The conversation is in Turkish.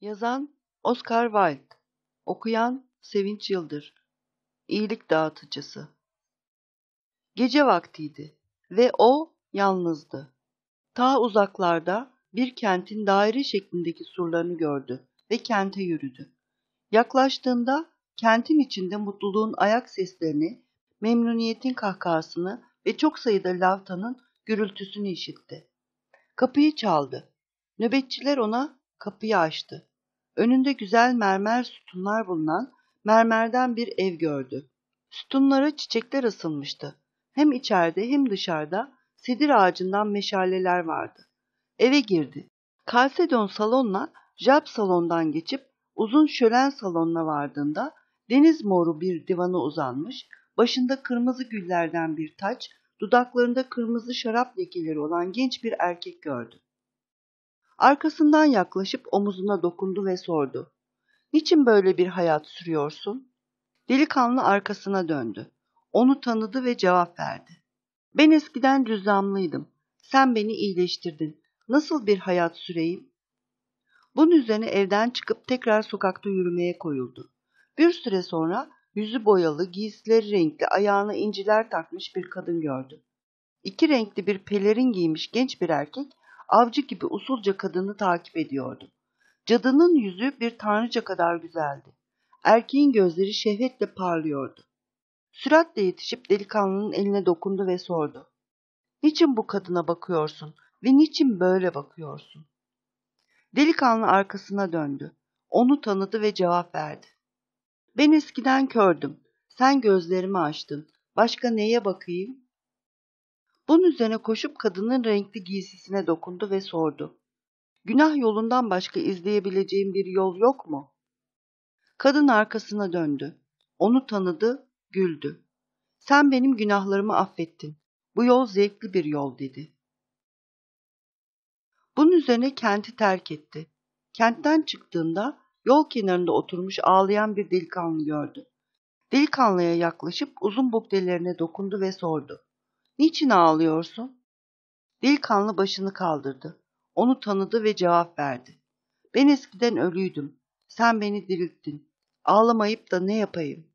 Yazan Oscar Wilde Okuyan Sevinç Yıldır İyilik Dağıtıcısı Gece vaktiydi ve o yalnızdı. Ta uzaklarda bir kentin daire şeklindeki surlarını gördü ve kente yürüdü. Yaklaştığında kentin içinde mutluluğun ayak seslerini, memnuniyetin kahkahasını ve çok sayıda lavtanın gürültüsünü işitti. Kapıyı çaldı. Nöbetçiler ona kapıyı açtı önünde güzel mermer sütunlar bulunan mermerden bir ev gördü. Sütunlara çiçekler asılmıştı. Hem içeride hem dışarıda sedir ağacından meşaleler vardı. Eve girdi. Kalsedon salonla Jap salondan geçip uzun şölen salonuna vardığında deniz moru bir divana uzanmış, başında kırmızı güllerden bir taç, dudaklarında kırmızı şarap lekeleri olan genç bir erkek gördü. Arkasından yaklaşıp omuzuna dokundu ve sordu. Niçin böyle bir hayat sürüyorsun? Delikanlı arkasına döndü. Onu tanıdı ve cevap verdi. Ben eskiden cüzdanlıydım. Sen beni iyileştirdin. Nasıl bir hayat süreyim? Bunun üzerine evden çıkıp tekrar sokakta yürümeye koyuldu. Bir süre sonra yüzü boyalı, giysileri renkli, ayağına inciler takmış bir kadın gördü. İki renkli bir pelerin giymiş genç bir erkek avcı gibi usulca kadını takip ediyordu. Cadının yüzü bir tanrıca kadar güzeldi. Erkeğin gözleri şehvetle parlıyordu. Süratle yetişip delikanlının eline dokundu ve sordu. Niçin bu kadına bakıyorsun ve niçin böyle bakıyorsun? Delikanlı arkasına döndü. Onu tanıdı ve cevap verdi. Ben eskiden kördüm. Sen gözlerimi açtın. Başka neye bakayım? Bunun üzerine koşup kadının renkli giysisine dokundu ve sordu. Günah yolundan başka izleyebileceğim bir yol yok mu? Kadın arkasına döndü. Onu tanıdı, güldü. Sen benim günahlarımı affettin. Bu yol zevkli bir yol dedi. Bunun üzerine kenti terk etti. Kentten çıktığında yol kenarında oturmuş ağlayan bir delikanlı gördü. Delikanlıya yaklaşıp uzun buktelerine dokundu ve sordu. Niçin ağlıyorsun? Dilkanlı başını kaldırdı. Onu tanıdı ve cevap verdi. Ben eskiden ölüydüm. Sen beni dirilttin. Ağlamayıp da ne yapayım?